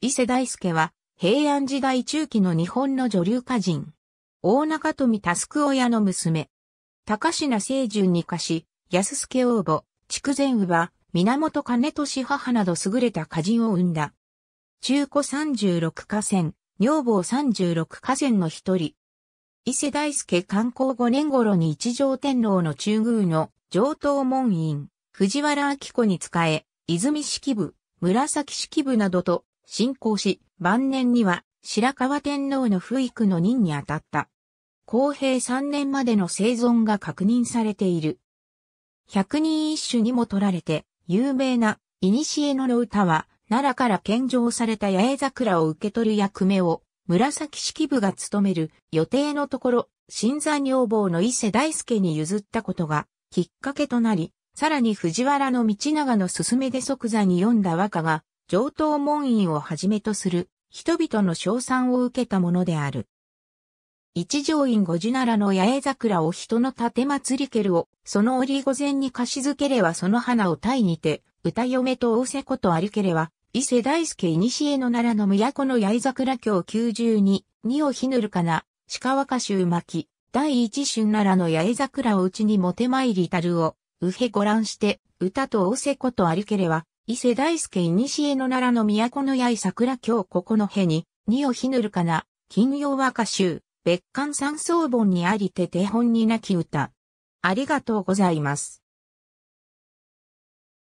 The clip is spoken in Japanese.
伊勢大輔は、平安時代中期の日本の女流歌人。大中富タスク親の娘。高品清純に貸し、安助応募、筑前宇は、源兼利母など優れた歌人を生んだ。中古三十六河川、女房三十六河川の一人。伊勢大輔観光五年頃に一条天皇の中宮の上等門院、藤原明子に仕え、泉式部、紫式部などと進行し、晩年には白河天皇の不育の任にあたった。公平3年までの生存が確認されている。百人一首にも取られて、有名な、古のの歌は、奈良から献上された八重桜を受け取る役目を、紫式部が務める予定のところ、新山女房の伊勢大輔に譲ったことが、きっかけとなり、さらに藤原の道長の勧めで即座に読んだ和歌が、上等門院をはじめとする人々の称賛を受けたものである。一条院五樹奈良の八重桜を人の盾祭りけるを、その折御前に貸し付ければその花を体にて、歌嫁と仰せことありければ、伊勢大輔古の奈良の都の八重桜京九十二、二をひぬるかな、鹿若衆巻、第一春奈良の八重桜をうちにもてまいりたるを、うへご覧して、歌と仰せことありければ、伊勢大にしえの奈良の都のやい桜京ここの辺に、二をひぬるかな、金曜和歌集、別館三層本にありて手本になき歌。ありがとうございます。